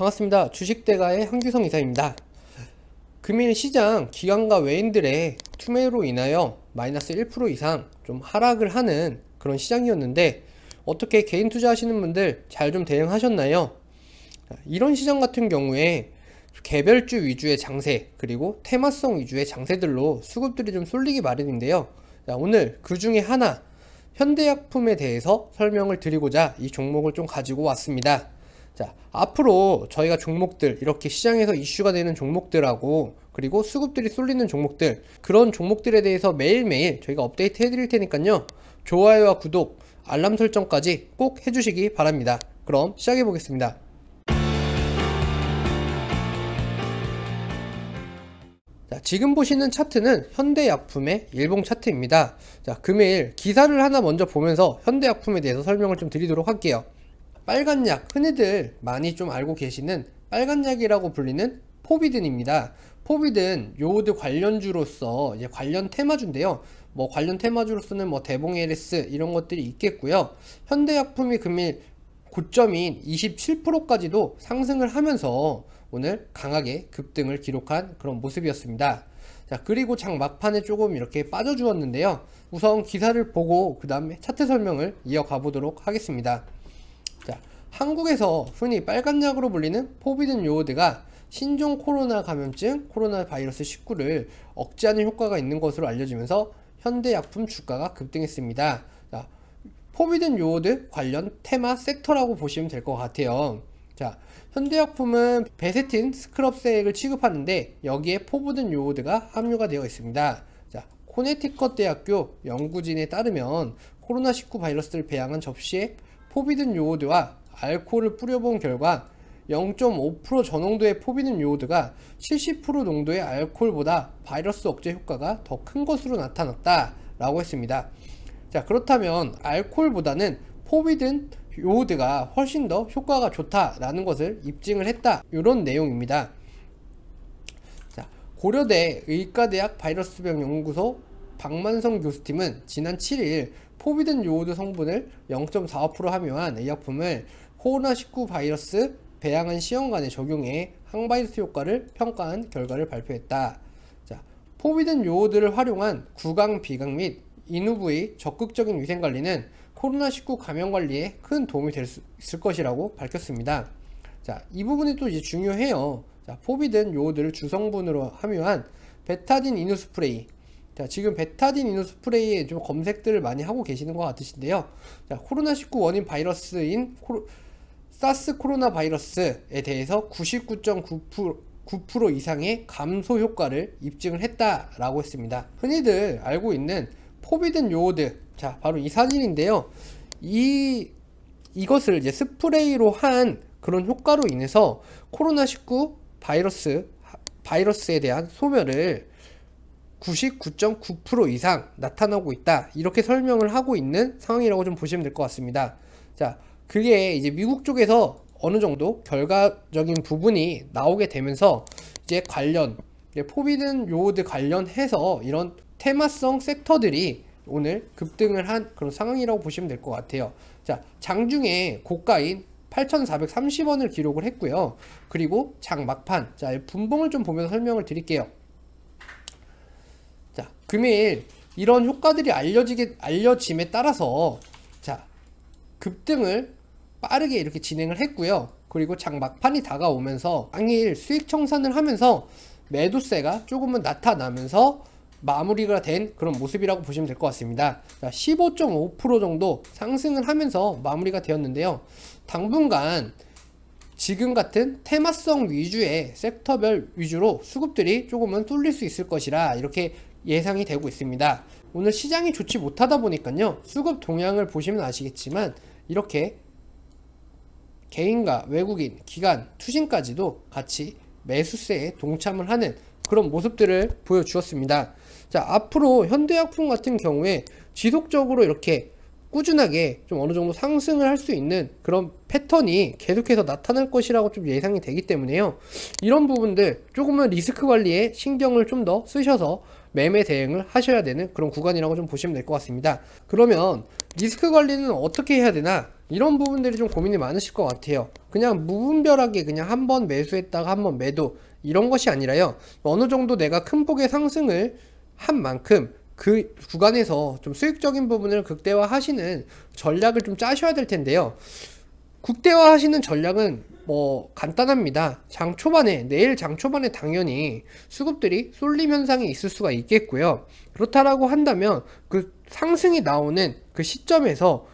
반갑습니다. 주식대가의 황규성 이사입니다. 금일 시장 기관과 외인들의 투매로 인하여 마이너스 1% 이상 좀 하락을 하는 그런 시장이었는데 어떻게 개인 투자하시는 분들 잘 좀 대응하셨나요? 이런 시장 같은 경우에 개별주 위주의 장세 그리고 테마성 위주의 장세들로 수급들이 좀 쏠리기 마련인데요. 오늘 그 중에 하나 현대약품에 대해서 설명을 드리고자 이 종목을 좀 가지고 왔습니다. 자, 앞으로 저희가 종목들 이렇게 시장에서 이슈가 되는 종목들하고 그리고 수급들이 쏠리는 종목들 그런 종목들에 대해서 매일매일 저희가 업데이트 해드릴 테니까요. 좋아요와 구독, 알람 설정까지 꼭 해주시기 바랍니다. 그럼 시작해 보겠습니다. 자, 지금 보시는 차트는 현대약품의 일봉 차트입니다. 자, 금일 기사를 하나 먼저 보면서 현대약품에 대해서 설명을 좀 드리도록 할게요. 빨간약, 흔히들 많이 좀 알고 계시는 빨간약이라고 불리는 포비든입니다. 포비든 요오드 관련주로서 관련 테마주인데요. 뭐 관련 테마주로서는 뭐 대봉 LS 이런 것들이 있겠고요. 현대약품이 금일 고점인 27%까지도 상승을 하면서 오늘 강하게 급등을 기록한 그런 모습이었습니다. 자 그리고 장 막판에 조금 이렇게 빠져주었는데요. 우선 기사를 보고 그 다음에 차트 설명을 이어가 보도록 하겠습니다. 한국에서 흔히 빨간약으로 불리는 포비든 요오드가 신종 코로나 감염증 코로나 바이러스 19를 억제하는 효과가 있는 것으로 알려지면서 현대약품 주가가 급등했습니다. 자, 포비든 요오드 관련 테마 섹터라고 보시면 될 것 같아요. 자, 현대약품은 베세틴 스크럽세액을 취급하는데 여기에 포비든 요오드가 함유가 되어 있습니다. 자, 코네티컷 대학교 연구진에 따르면 코로나19 바이러스를 배양한 접시에 포비든 요오드와 알코올을 뿌려본 결과 0.5% 전농도의 포비눔 요오드가 70% 농도의 알코올보다 바이러스 억제 효과가 더 큰 것으로 나타났다 라고 했습니다. 자 그렇다면 알코올보다는 포비든 요오드가 훨씬 더 효과가 좋다라는 것을 입증을 했다 이런 내용입니다. 자 고려대 의과대학 바이러스병연구소 박만성 교수팀은 지난 7일 포비든 요오드 성분을 0.45% 함유한 의 약품을 코로나19 바이러스 배양은 시험관에 적용해 항바이러스 효과를 평가한 결과를 발표했다. 자, 포비든 요오드를 활용한 구강, 비강 및 인후부의 적극적인 위생관리는 코로나19 감염관리에 큰 도움이 될 수 있을 것이라고 밝혔습니다. 자, 이 부분이 또 이제 중요해요. 자, 포비든 요오드를 주성분으로 함유한 베타딘 인후 스프레이. 자, 지금 베타딘 인후 스프레이에 좀 검색들을 많이 하고 계시는 것 같으신데요. 자, 코로나19 원인 바이러스인 코로, 사스 코로나 바이러스에 대해서 99.9% 9% 이상의 감소 효과를 입증을 했다라고 했습니다. 흔히들 알고 있는 포비든 요오드, 자 바로 이 사진인데요. 이 이것을 이제 스프레이로 한 그런 효과로 인해서 코로나19 바이러스 바이러스에 대한 소멸을 99.9% 이상 나타나고 있다 이렇게 설명을 하고 있는 상황이라고 좀 보시면 될 것 같습니다. 자 그게 이제 미국 쪽에서 어느 정도 결과적인 부분이 나오게 되면서 이제 관련 이제 포비든 요드 관련해서 이런 테마성 섹터들이 오늘 급등을 한 그런 상황이라고 보시면 될 것 같아요. 자, 장중에 고가인 8,430원을 기록을 했고요. 그리고 장 막판, 자, 분봉을 좀 보면서 설명을 드릴게요. 자, 금일 이런 효과들이 알려지게, 알려짐에 따라서 자, 급등을 빠르게 이렇게 진행을 했고요. 그리고 장막판이 다가오면서 당일 수익 청산을 하면서 매도세가 조금은 나타나면서 마무리가 된 그런 모습이라고 보시면 될 것 같습니다 15.5% 정도 상승을 하면서 마무리가 되었는데요 당분간 지금 같은 테마성 위주의 섹터별 위주로 수급들이 조금은 뚫릴수 있을 것이라 이렇게 예상이 되고 있습니다 오늘 시장이 좋지 못하다 보니까요 수급 동향을 보시면 아시겠지만 이렇게 개인과 외국인, 기관, 투신까지도 같이 매수세에 동참을 하는 그런 모습들을 보여주었습니다. 자, 앞으로 현대약품 같은 경우에 지속적으로 이렇게 꾸준하게 좀 어느 정도 상승을 할 수 있는 그런 패턴이 계속해서 나타날 것이라고 좀 예상이 되기 때문에요. 이런 부분들 조금은 리스크 관리에 신경을 좀 더 쓰셔서 매매 대응을 하셔야 되는 그런 구간이라고 좀 보시면 될 것 같습니다. 그러면 리스크 관리는 어떻게 해야 되나? 이런 부분들이 좀 고민이 많으실 것 같아요 그냥 무분별하게 그냥 한번 매수했다가 한번 매도 이런 것이 아니라요 어느 정도 내가 큰 폭의 상승을 한 만큼 그 구간에서 좀 수익적인 부분을 극대화 하시는 전략을 좀 짜셔야 될 텐데요 극대화 하시는 전략은 뭐 간단합니다 장 초반에 내일 장 초반에 당연히 수급들이 쏠림 현상이 있을 수가 있겠고요 그렇다라고 한다면 그 상승이 나오는 그 시점에서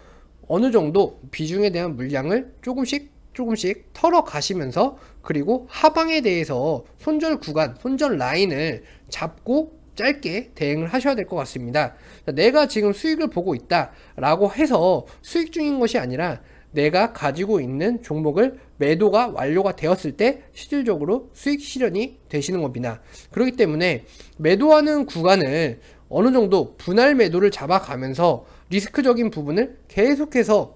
어느 정도 비중에 대한 물량을 조금씩 조금씩 털어 가시면서 그리고 하방에 대해서 손절 구간, 손절 라인을 잡고 짧게 대응을 하셔야 될 것 같습니다. 내가 지금 수익을 보고 있다 라고 해서 수익 중인 것이 아니라 내가 가지고 있는 종목을 매도가 완료가 되었을 때 실질적으로 수익 실현이 되시는 겁니다. 그렇기 때문에 매도하는 구간을 어느 정도 분할 매도를 잡아가면서 리스크적인 부분을 계속해서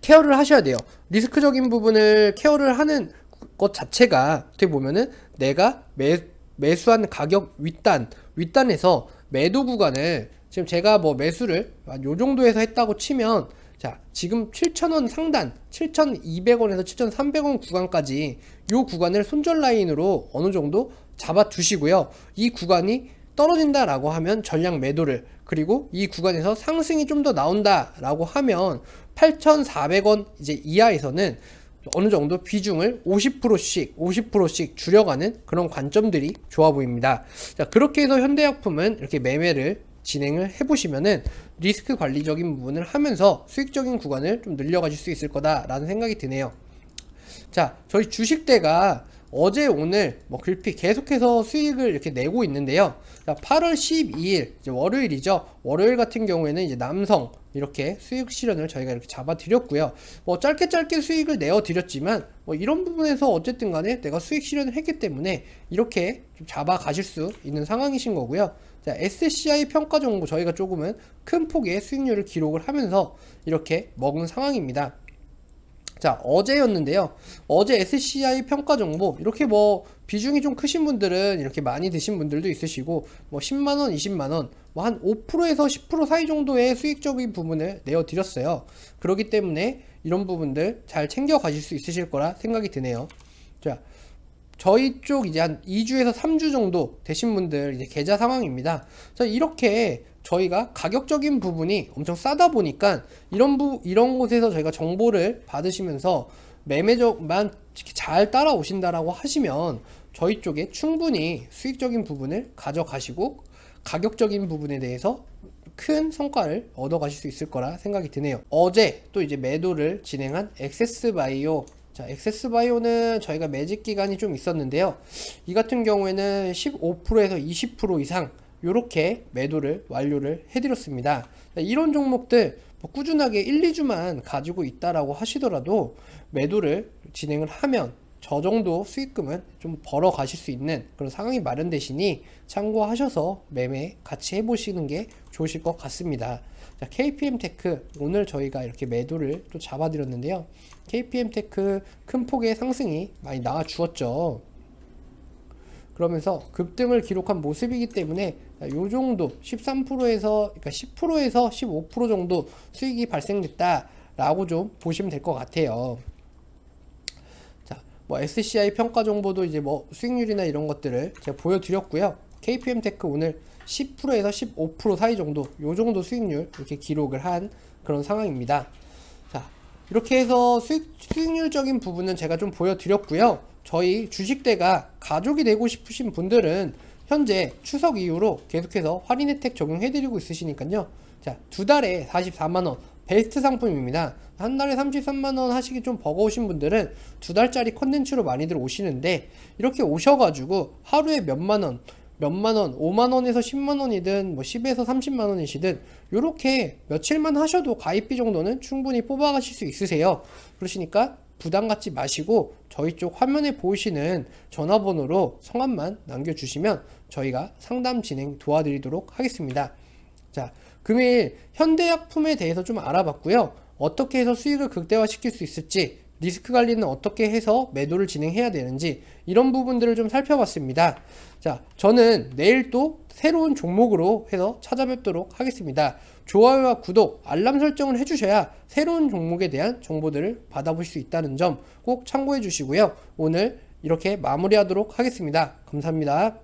케어를 하셔야 돼요 리스크적인 부분을 케어를 하는 것 자체가 어떻게 보면은 내가 매, 매수한 가격 윗단 윗단에서 매도 구간을 지금 제가 뭐 매수를 요 정도에서 했다고 치면 자 지금 7,000원 상단 7,200원에서 7,300원 구간까지 요 구간을 손절 라인으로 어느 정도 잡아 두시고요 이 구간이 떨어진다라고 하면 전량 매도를 그리고 이 구간에서 상승이 좀 더 나온다라고 하면 8,400원 이제 이하에서는 어느 정도 비중을 50%씩 50%씩 줄여가는 그런 관점들이 좋아 보입니다. 자 그렇게 해서 현대약품은 이렇게 매매를 진행을 해보시면은 리스크 관리적인 부분을 하면서 수익적인 구간을 좀 늘려가실 수 있을 거다라는 생각이 드네요. 자 저희 주식대가 어제 오늘 뭐 글피 계속해서 수익을 이렇게 내고 있는데요. 8월 12일 이제 월요일이죠. 월요일 같은 경우에는 이제 남성 이렇게 수익 실현을 저희가 이렇게 잡아드렸고요. 뭐 짧게 짧게 수익을 내어드렸지만 뭐 이런 부분에서 어쨌든 간에 내가 수익 실현을 했기 때문에 이렇게 좀 잡아가실 수 있는 상황이신 거고요. 자, SCI 평가 정보 저희가 조금은 큰 폭의 수익률을 기록을 하면서 이렇게 먹은 상황입니다. 자 어제였는데요 어제 SCI 평가 정보 이렇게 뭐 비중이 좀 크신 분들은 이렇게 많이 드신 분들도 있으시고 뭐 10만원 20만원 뭐한 5%에서 10% 사이 정도의 수익적인 부분을 내어 드렸어요 그렇기 때문에 이런 부분들 잘 챙겨 가실 수 있으실 거라 생각이 드네요 자 저희 쪽 이제 한 2주에서 3주 정도 되신 분들 이제 계좌 상황입니다. 자, 이렇게 저희가 가격적인 부분이 엄청 싸다 보니까 이런 부 이런 곳에서 저희가 정보를 받으시면서 매매적만 잘 따라오신다라고 하시면 저희 쪽에 충분히 수익적인 부분을 가져가시고 가격적인 부분에 대해서 큰 성과를 얻어 가실 수 있을 거라 생각이 드네요 어제 또 이제 매도를 진행한 액세스바이오 자, 엑세스바이오는 저희가 매직 기간이 좀 있었는데요 이 같은 경우에는 15%에서 20% 이상 이렇게 매도를 완료를 해드렸습니다. 이런 종목들 뭐 꾸준하게 1, 2주만 가지고 있다라고 하시더라도 매도를 진행을 하면 저 정도 수익금은 좀 벌어 가실 수 있는 그런 상황이 마련되시니 참고하셔서 매매 같이 해보시는 게 좋으실 것 같습니다. 자, KPM테크 오늘 저희가 이렇게 매도를 또 잡아드렸는데요. KPM테크 큰 폭의 상승이 많이 나와 주었죠. 그러면서 급등을 기록한 모습이기 때문에 요 정도 13%에서 그러니까 10%에서 15% 정도 수익이 발생됐다 라고 좀 보시면 될 것 같아요 자, 뭐 SCI 평가 정보도 이제 뭐 수익률이나 이런 것들을 제가 보여드렸고요 KPM테크 오늘 10%에서 15% 사이 정도 요 정도 수익률 이렇게 기록을 한 그런 상황입니다 자 이렇게 해서 수익, 수익률적인 부분은 제가 좀 보여드렸고요 저희 주식대가 가족이 되고 싶으신 분들은 현재 추석 이후로 계속해서 할인 혜택 적용해드리고 있으시니까요. 자, 두 달에 44만원 베스트 상품입니다. 한 달에 33만원 하시기 좀 버거우신 분들은 두 달짜리 컨텐츠로 많이들 오시는데 이렇게 오셔가지고 하루에 몇만원 몇만원, 5만원에서 10만원이든 뭐 10에서 30만원이시든 이렇게 며칠만 하셔도 가입비 정도는 충분히 뽑아가실 수 있으세요. 그러시니까 부담 갖지 마시고 저희 쪽 화면에 보이시는 전화번호로 성함만 남겨주시면 저희가 상담 진행 도와드리도록 하겠습니다. 자, 금일 현대약품에 대해서 좀 알아봤고요. 어떻게 해서 수익을 극대화시킬 수 있을지 리스크 관리는 어떻게 해서 매도를 진행해야 되는지 이런 부분들을 좀 살펴봤습니다. 자, 저는 내일 또 새로운 종목으로 해서 찾아뵙도록 하겠습니다. 좋아요와 구독, 알람 설정을 해주셔야 새로운 종목에 대한 정보들을 받아보실 수 있다는 점 꼭 참고해 주시고요. 오늘 이렇게 마무리하도록 하겠습니다. 감사합니다.